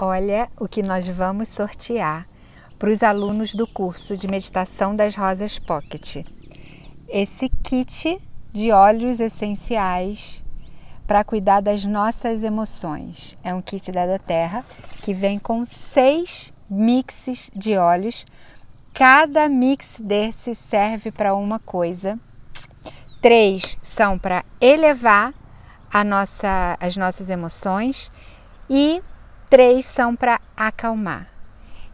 Olha o que nós vamos sortear para os alunos do curso de Meditação das Rosas Pocket. Esse kit de óleos essenciais para cuidar das nossas emoções. É um kit da da Terra que vem com seis mixes de óleos. Cada mix desse serve para uma coisa. Três são para elevar nossa, as nossas emoções e três são para acalmar.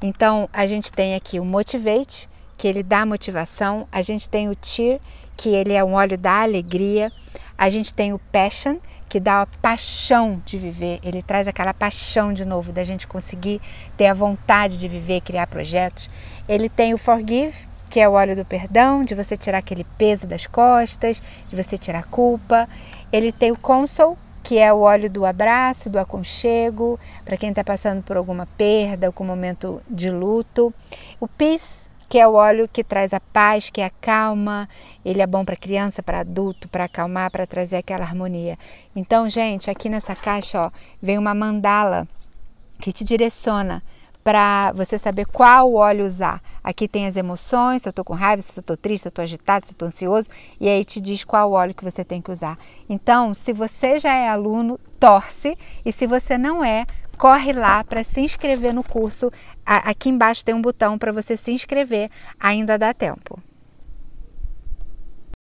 Então a gente tem aqui o Motivate, que ele dá motivação, a gente tem o Tear, que ele é um óleo da alegria, a gente tem o Passion, que dá a paixão de viver, ele traz aquela paixão de novo da gente conseguir ter a vontade de viver, criar projetos. Ele tem o Forgive, que é o óleo do perdão, de você tirar aquele peso das costas, de você tirar a culpa. Ele tem o Console, que é o óleo do abraço, do aconchego, para quem está passando por alguma perda ou com um momento de luto. O PIS, que é o óleo que traz a paz, que acalma, ele é bom para criança, para adulto, para acalmar, para trazer aquela harmonia. Então, gente, aqui nessa caixa ó, vem uma mandala que te direciona para você saber qual óleo usar. Aqui tem as emoções, se eu estou com raiva, se eu estou triste, se eu estou agitado, se eu estou ansioso, e aí te diz qual óleo que você tem que usar. Então, se você já é aluno, torce, e se você não é, corre lá para se inscrever no curso. Aqui embaixo tem um botão para você se inscrever, ainda dá tempo.